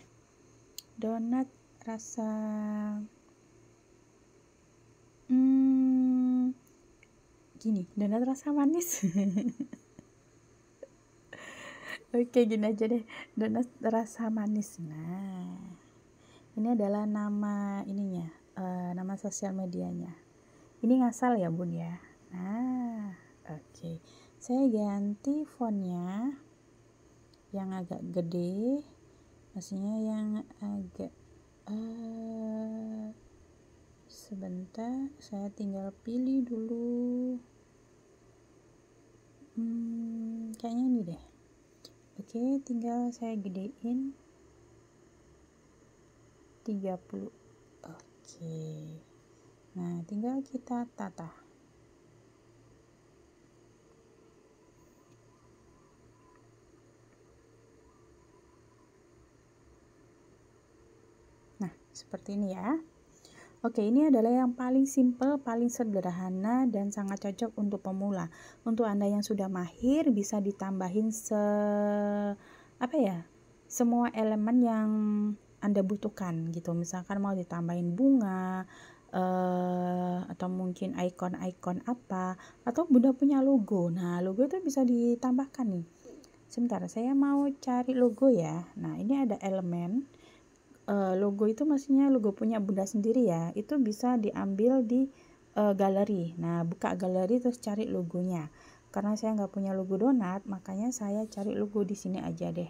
Donat rasa hmm, gini donat rasa manis [LAUGHS] Oke gini aja deh donat rasa manis. Nah ini adalah nama ininya, uh, nama sosial medianya. Ini ngasal ya bun ya. Nah oke okay. saya ganti fontnya yang agak gede, maksudnya yang agak uh, sebentar saya tinggal pilih dulu hmm, kayaknya ini deh oke tinggal saya gedein 30 oke nah tinggal kita tata nah seperti ini ya Oke, ini adalah yang paling simple, paling sederhana dan sangat cocok untuk pemula. Untuk Anda yang sudah mahir bisa ditambahin se apa ya? semua elemen yang Anda butuhkan gitu. Misalkan mau ditambahin bunga Uh, atau mungkin ikon-ikon apa atau bunda punya logo nah logo itu bisa ditambahkan nih sebentar saya mau cari logo ya nah ini ada elemen uh, logo itu maksudnya logo punya bunda sendiri ya itu bisa diambil di uh, galeri nah buka galeri terus cari logonya karena saya nggak punya logo donat makanya saya cari logo di sini aja deh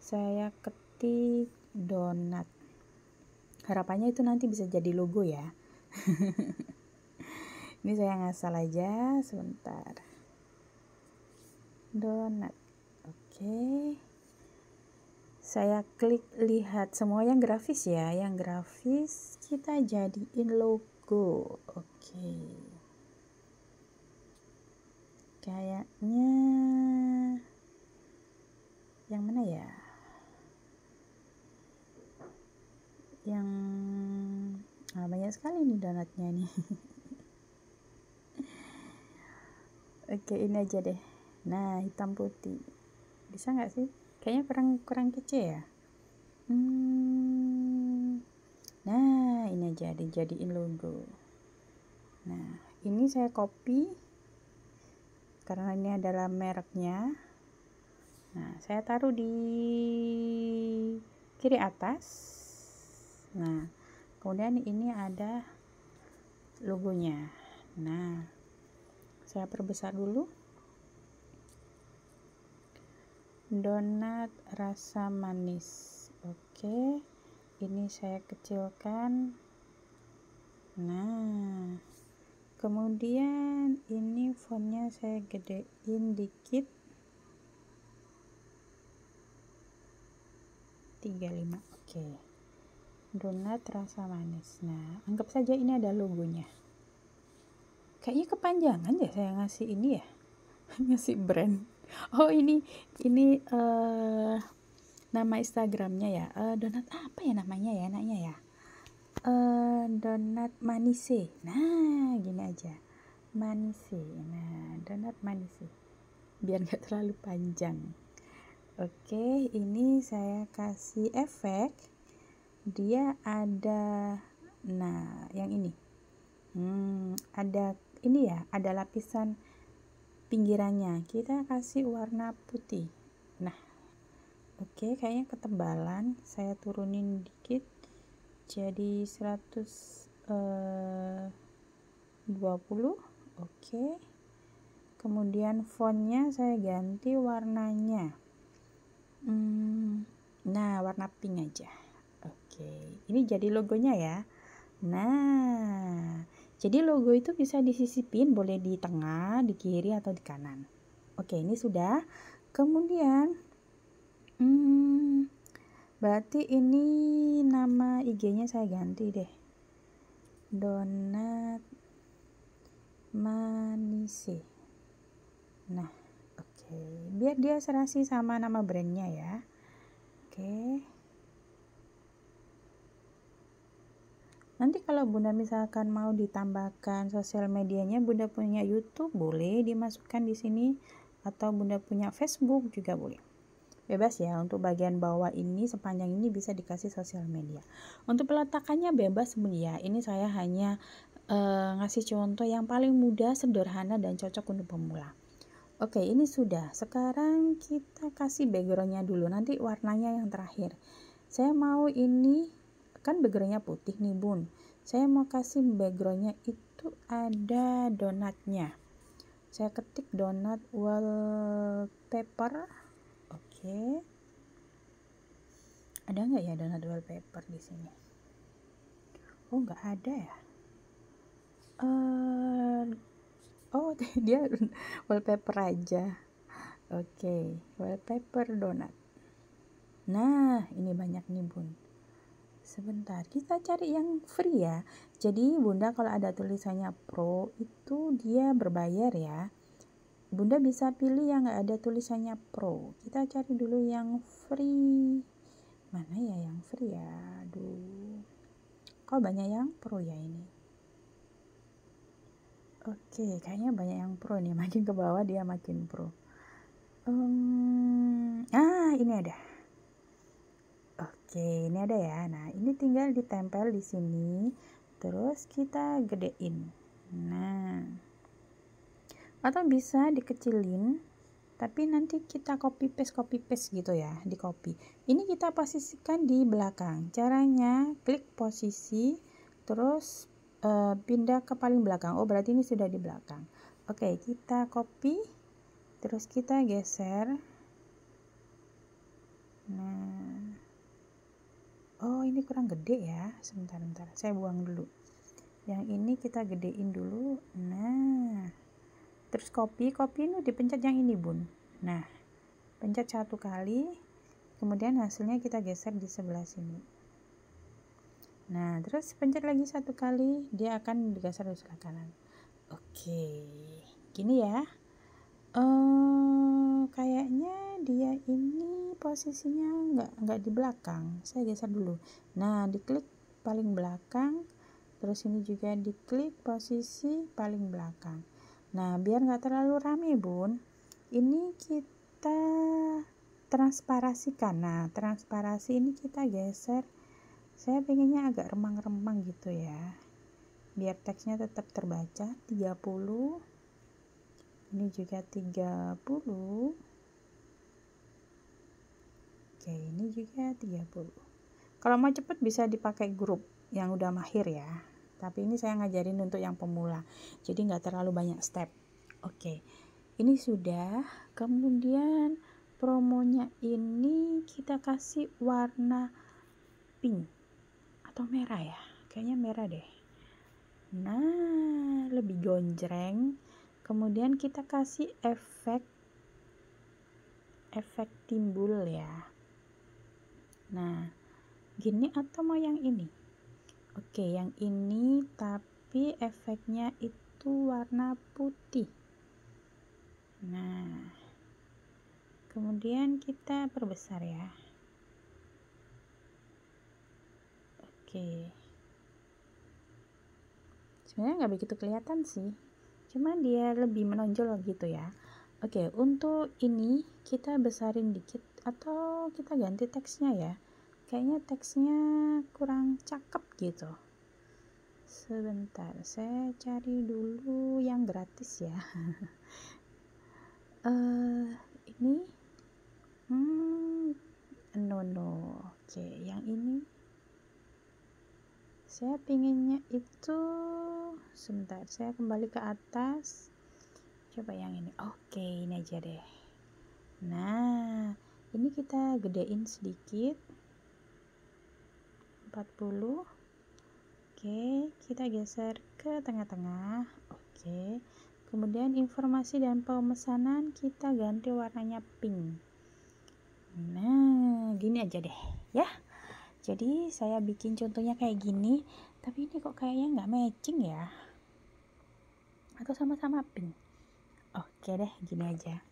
saya ketik donat harapannya itu nanti bisa jadi logo ya [LAUGHS] ini saya ngasal aja sebentar donat oke okay saya klik lihat semua yang grafis ya yang grafis kita jadiin logo oke okay. kayaknya yang mana ya yang ah, banyak sekali nih donatnya nih [LAUGHS] oke okay, ini aja deh nah hitam putih bisa nggak sih kayaknya kurang kurang kecil ya hmm. nah ini aja dijadiin logo nah ini saya copy karena ini adalah mereknya nah saya taruh di kiri atas nah kemudian ini ada logonya nah saya perbesar dulu donat rasa manis oke ini saya kecilkan nah kemudian ini fontnya saya gedein dikit 35 oke donat rasa manis nah anggap saja ini ada logonya kayaknya kepanjangan ya saya ngasih ini ya [LAUGHS] ngasih brand oh ini ini uh, nama instagramnya ya uh, donat apa ya namanya ya nanya ya uh, donat manise nah gini aja manise nah donat manise biar nggak terlalu panjang oke ini saya kasih efek dia ada nah yang ini hmm, ada ini ya ada lapisan pinggirannya kita kasih warna putih nah oke okay, kayaknya ketebalan saya turunin dikit jadi 120 eh, oke okay. kemudian fontnya saya ganti warnanya hmm, nah warna pink aja oke okay. ini jadi logonya ya nah jadi logo itu bisa disisipin, boleh di tengah, di kiri atau di kanan. Oke, ini sudah. Kemudian, hmm, berarti ini nama IG-nya saya ganti deh. Donat Manise. Nah, oke. Biar dia serasi sama nama brandnya ya. Oke. Nanti kalau Bunda misalkan mau ditambahkan sosial medianya, Bunda punya YouTube boleh dimasukkan di sini atau Bunda punya Facebook juga boleh. Bebas ya untuk bagian bawah ini sepanjang ini bisa dikasih sosial media. Untuk peletakannya bebas Bunda ya. Ini saya hanya e, ngasih contoh yang paling mudah, sederhana dan cocok untuk pemula. Oke, ini sudah. Sekarang kita kasih backgroundnya dulu. Nanti warnanya yang terakhir. Saya mau ini kan backgroundnya putih nih bun saya mau kasih backgroundnya itu ada donatnya saya ketik donat wallpaper oke okay. ada nggak ya donat wallpaper di sini oh nggak ada ya uh, oh [LAUGHS] dia wallpaper aja oke okay. wallpaper donat nah ini banyak nih bun Sebentar, kita cari yang free ya. Jadi Bunda kalau ada tulisannya pro itu dia berbayar ya. Bunda bisa pilih yang nggak ada tulisannya pro. Kita cari dulu yang free. Mana ya yang free ya? Aduh. Kok banyak yang pro ya ini? Oke, kayaknya banyak yang pro nih. [LAUGHS] Makin ke bawah dia makin pro. Um, ah, ini ada. Oke, ini ada ya. Nah, ini tinggal ditempel di sini, terus kita gedein. Nah, atau bisa dikecilin, tapi nanti kita copy paste copy paste gitu ya, di copy. Ini kita posisikan di belakang. Caranya klik posisi, terus e, pindah ke paling belakang. Oh, berarti ini sudah di belakang. Oke, kita copy, terus kita geser. Nah oh ini kurang gede ya sebentar sebentar saya buang dulu yang ini kita gedein dulu nah terus kopi copy ini dipencet yang ini bun nah pencet satu kali kemudian hasilnya kita geser di sebelah sini nah terus pencet lagi satu kali dia akan digeser di sebelah kanan oke gini ya eh uh, kayaknya dia ini posisinya nggak nggak di belakang saya geser dulu nah diklik paling belakang terus ini juga diklik posisi paling belakang nah biar nggak terlalu rame bun ini kita transparasikan nah transparasi ini kita geser saya pengennya agak remang-remang gitu ya biar teksnya tetap terbaca 30 ini juga 30 Oke, ini juga 30. Kalau mau cepat bisa dipakai grup yang udah mahir ya. Tapi ini saya ngajarin untuk yang pemula. Jadi nggak terlalu banyak step. Oke. Ini sudah. Kemudian promonya ini kita kasih warna pink atau merah ya. Kayaknya merah deh. Nah, lebih gonjreng. Kemudian kita kasih efek efek timbul ya Nah, gini atau mau yang ini? Oke, yang ini tapi efeknya itu warna putih. Nah, kemudian kita perbesar ya. Oke. Sebenarnya nggak begitu kelihatan sih. cuman dia lebih menonjol gitu ya. Oke, untuk ini kita besarin dikit atau kita ganti teksnya ya kayaknya teksnya kurang cakep gitu sebentar saya cari dulu yang gratis ya uh, [LAUGHS] ini hmm no no oke okay, yang ini saya pinginnya itu sebentar saya kembali ke atas coba yang ini oke okay, ini aja deh nah ini kita gedein sedikit 40 oke kita geser ke tengah-tengah oke kemudian informasi dan pemesanan kita ganti warnanya pink nah gini aja deh ya jadi saya bikin contohnya kayak gini tapi ini kok kayaknya nggak matching ya atau sama-sama pink oke deh gini aja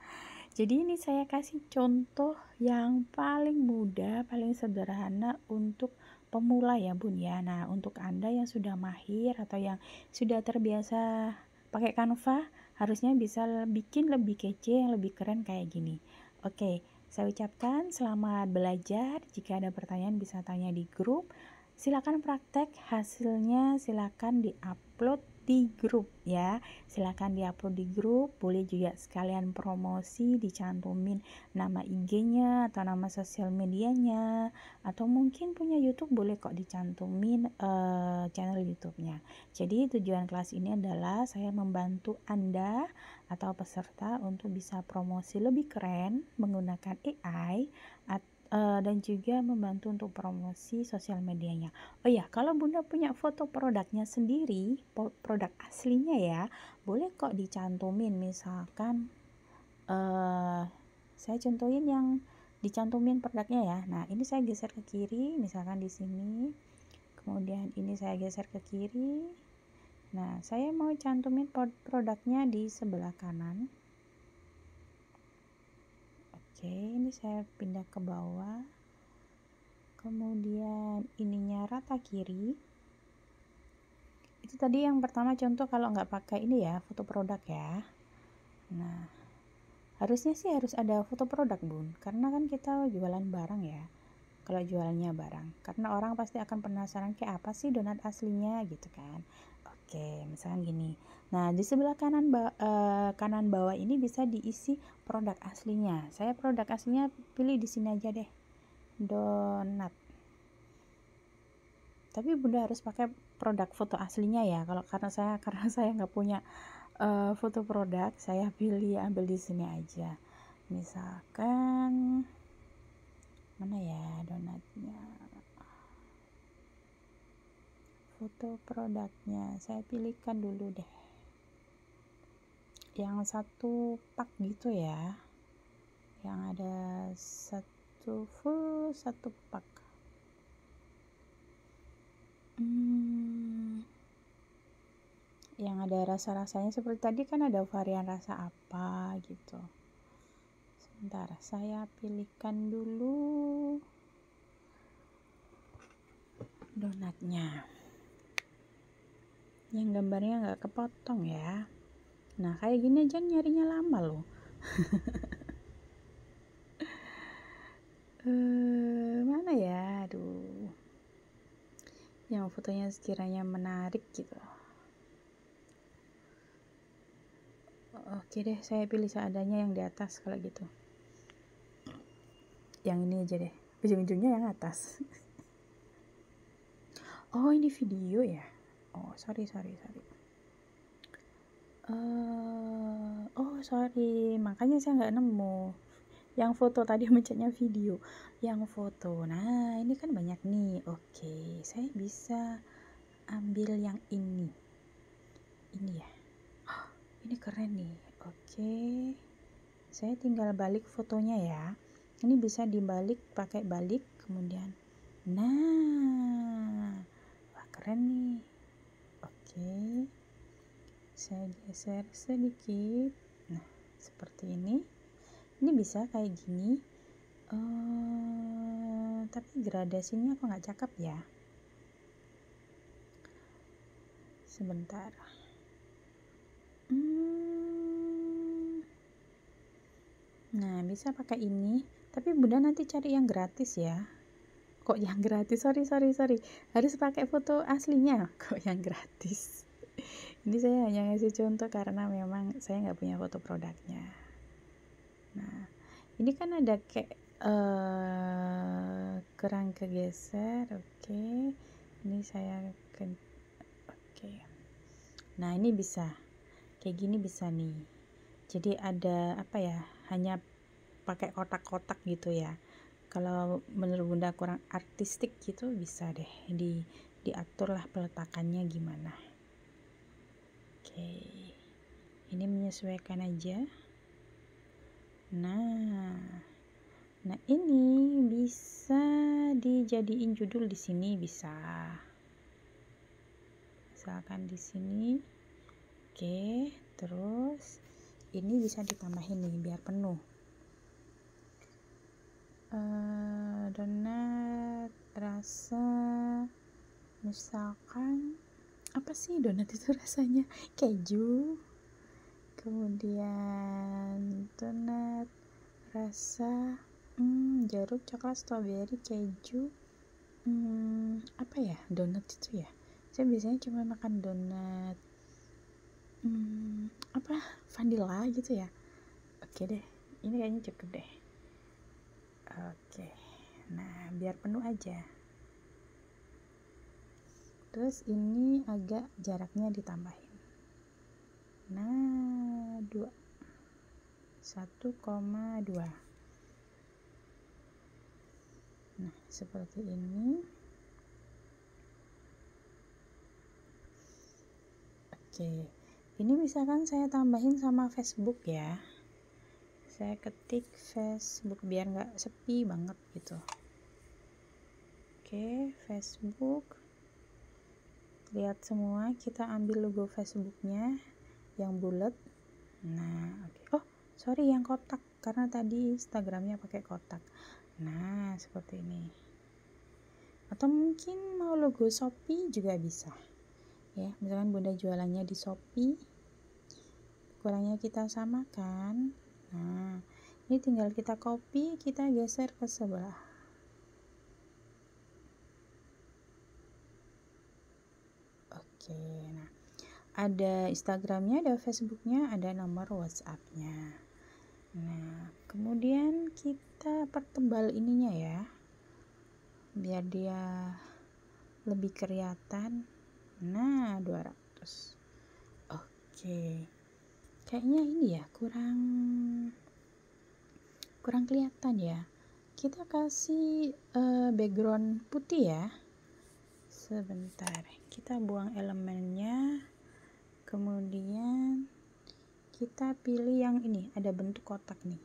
jadi ini saya kasih contoh yang paling mudah, paling sederhana untuk pemula ya bun ya. Nah untuk anda yang sudah mahir atau yang sudah terbiasa pakai Canva harusnya bisa bikin lebih kece, yang lebih keren kayak gini. Oke, saya ucapkan selamat belajar. Jika ada pertanyaan bisa tanya di grup. Silakan praktek hasilnya, silakan di upload di grup ya silahkan diupload di grup boleh juga sekalian promosi dicantumin nama IG-nya atau nama sosial medianya atau mungkin punya YouTube boleh kok dicantumin uh, channel YouTube-nya jadi tujuan kelas ini adalah saya membantu Anda atau peserta untuk bisa promosi lebih keren menggunakan AI atau Eh, dan juga membantu untuk promosi sosial medianya. Oh ya, kalau Bunda punya foto produknya sendiri, produk aslinya ya, boleh kok dicantumin misalkan uh, saya contohin yang dicantumin produknya ya. Nah, ini saya geser ke kiri misalkan di sini. Kemudian ini saya geser ke kiri. Nah, saya mau cantumin produknya di sebelah kanan oke ini saya pindah ke bawah kemudian ininya rata kiri itu tadi yang pertama contoh kalau nggak pakai ini ya foto produk ya nah harusnya sih harus ada foto produk bun karena kan kita jualan barang ya kalau jualannya barang karena orang pasti akan penasaran kayak apa sih donat aslinya gitu kan Oke, misalkan gini. Nah, di sebelah kanan ba uh, kanan bawah ini bisa diisi produk aslinya. Saya produk aslinya pilih di sini aja deh. Donat. Tapi Bunda harus pakai produk foto aslinya ya. Kalau karena saya [LAUGHS] karena saya nggak punya uh, foto produk, saya pilih ambil di sini aja. Misalkan mana ya donatnya? foto produknya saya pilihkan dulu deh yang satu pak gitu ya yang ada satu full satu pak hmm, yang ada rasa-rasanya seperti tadi kan ada varian rasa apa gitu sebentar saya pilihkan dulu donatnya yang gambarnya nggak kepotong ya nah kayak gini aja nyarinya lama loh [LAUGHS] e, mana ya aduh yang fotonya sekiranya menarik gitu oke deh saya pilih seadanya yang di atas kalau gitu yang ini aja deh ujung-ujungnya yang atas [LAUGHS] oh ini video ya oh sorry sorry sorry uh, oh sorry makanya saya nggak nemu yang foto tadi [LAUGHS] mencetnya video yang foto nah ini kan banyak nih oke saya bisa ambil yang ini ini ya oh, ini keren nih oke saya tinggal balik fotonya ya ini bisa dibalik pakai balik kemudian nah wah keren nih lagi saya geser sedikit nah seperti ini ini bisa kayak gini ehm, tapi gradasinya kok nggak cakep ya sebentar hmm. nah bisa pakai ini tapi bunda nanti cari yang gratis ya kok yang gratis sorry sorry sorry harus pakai foto aslinya [LAUGHS] kok yang gratis ini saya hanya ngasih contoh karena memang saya nggak punya foto produknya nah ini kan ada kayak uh, kerang kegeser oke okay. ini saya oke okay. nah ini bisa kayak gini bisa nih jadi ada apa ya hanya pakai kotak-kotak gitu ya kalau menurut bunda kurang artistik gitu bisa deh di lah peletakannya gimana oke ini menyesuaikan aja nah nah ini bisa dijadiin judul di sini bisa misalkan di sini oke terus ini bisa ditambahin nih biar penuh uh, donat rasa misalkan apa sih donat itu [LAUGHS] rasanya keju kemudian donat rasa hmm, jeruk coklat strawberry keju hmm, apa ya donat itu ya saya biasanya cuma makan donat hmm, apa vanilla gitu ya oke deh ini kayaknya cukup deh oke nah biar penuh aja terus ini agak jaraknya ditambahin nah 2 dua. nah seperti ini oke ini misalkan saya tambahin sama Facebook ya saya ketik Facebook biar nggak sepi banget gitu oke Facebook lihat semua kita ambil logo Facebooknya yang bulat nah oke oh sorry yang kotak karena tadi Instagramnya pakai kotak nah seperti ini atau mungkin mau logo Shopee juga bisa ya misalkan bunda jualannya di Shopee ukurannya kita samakan Nah, ini tinggal kita copy, kita geser ke sebelah. Oke, nah ada Instagramnya, ada Facebooknya, ada nomor WhatsAppnya. Nah, kemudian kita pertebal ininya ya, biar dia lebih kelihatan. Nah, 200. Oke. Okay kayaknya ini ya kurang kurang kelihatan ya kita kasih uh, background putih ya sebentar kita buang elemennya kemudian kita pilih yang ini ada bentuk kotak nih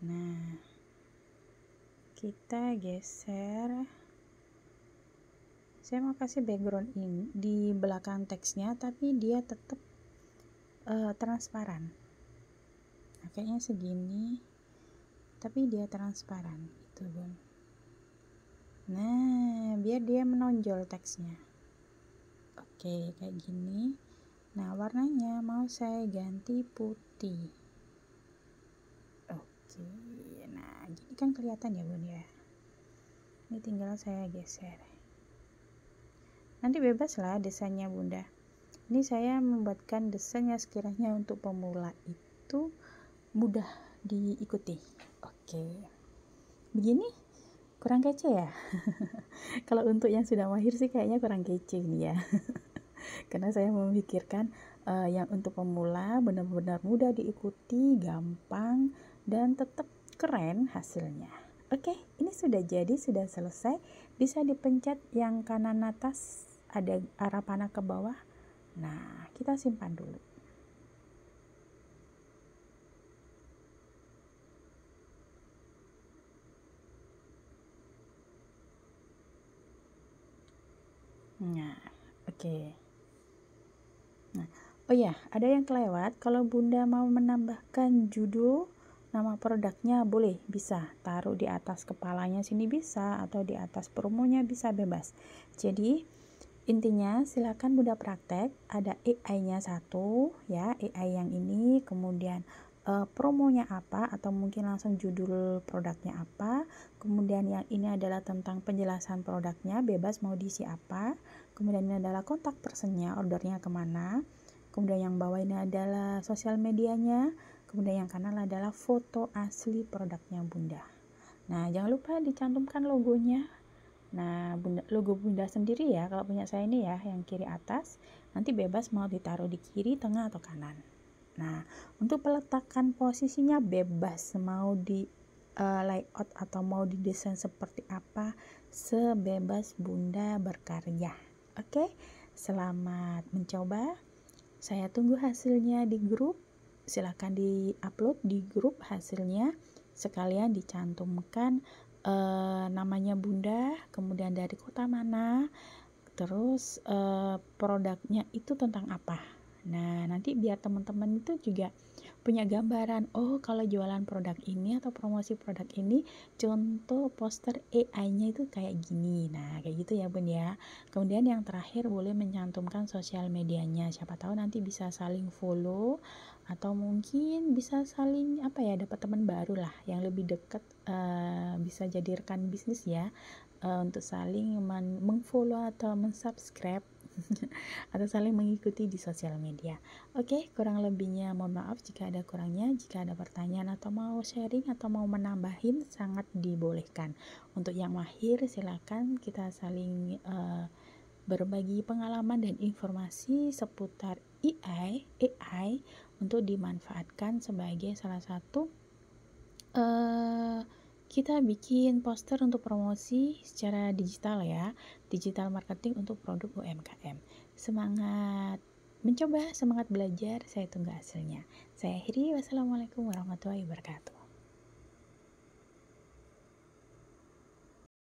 nah kita geser saya mau kasih background ini di belakang teksnya tapi dia tetap uh, transparan nah, kayaknya segini tapi dia transparan gitu bun nah biar dia menonjol teksnya oke kayak gini nah warnanya mau saya ganti putih oke nah gini kan kelihatan ya bun ya ini tinggal saya geser nanti bebas lah desainnya bunda ini saya membuatkan desainnya sekiranya untuk pemula itu mudah diikuti oke begini kurang kece ya [LAUGHS] kalau untuk yang sudah mahir sih kayaknya kurang kece ini ya [LAUGHS] karena saya memikirkan uh, yang untuk pemula benar-benar mudah diikuti gampang dan tetap keren hasilnya oke ini sudah jadi sudah selesai bisa dipencet yang kanan atas ada arah panah ke bawah Nah, kita simpan dulu. Nah, oke. Okay. Nah, oh ya, ada yang kelewat. Kalau Bunda mau menambahkan judul nama produknya boleh, bisa. Taruh di atas kepalanya sini bisa atau di atas promonya bisa bebas. Jadi, Intinya silakan Bunda praktek, ada AI-nya satu ya, AI yang ini, kemudian e, promonya apa atau mungkin langsung judul produknya apa, kemudian yang ini adalah tentang penjelasan produknya, bebas mau diisi apa, kemudian ini adalah kontak personnya, ordernya kemana, kemudian yang bawah ini adalah sosial medianya, kemudian yang kanan adalah foto asli produknya Bunda. Nah, jangan lupa dicantumkan logonya Nah, bunda, logo bunda sendiri ya, kalau punya saya ini ya, yang kiri atas, nanti bebas mau ditaruh di kiri, tengah, atau kanan. Nah, untuk peletakan posisinya bebas, mau di uh, layout atau mau didesain seperti apa, sebebas bunda berkarya. Oke, okay? selamat mencoba. Saya tunggu hasilnya di grup. Silahkan di-upload di grup hasilnya. Sekalian dicantumkan Eh, namanya bunda, kemudian dari kota mana, terus eh, produknya itu tentang apa. Nah, nanti biar teman-teman itu juga punya gambaran, oh kalau jualan produk ini atau promosi produk ini, contoh poster AI-nya itu kayak gini. Nah, kayak gitu ya Bun ya. Kemudian yang terakhir boleh menyantumkan sosial medianya. Siapa tahu nanti bisa saling follow atau mungkin bisa saling apa ya dapat teman baru lah yang lebih dekat uh, bisa jadi rekan bisnis ya uh, untuk saling men mengfollow atau mensubscribe [LAUGHS] atau saling mengikuti di sosial media. Oke, okay, kurang lebihnya mohon maaf jika ada kurangnya. Jika ada pertanyaan atau mau sharing atau mau menambahin sangat dibolehkan. Untuk yang mahir silakan kita saling uh, berbagi pengalaman dan informasi seputar AI, AI untuk dimanfaatkan sebagai salah satu uh, kita bikin poster untuk promosi secara digital ya, digital marketing untuk produk UMKM. Semangat mencoba, semangat belajar, saya tunggu hasilnya. Saya akhiri wassalamualaikum warahmatullahi wabarakatuh.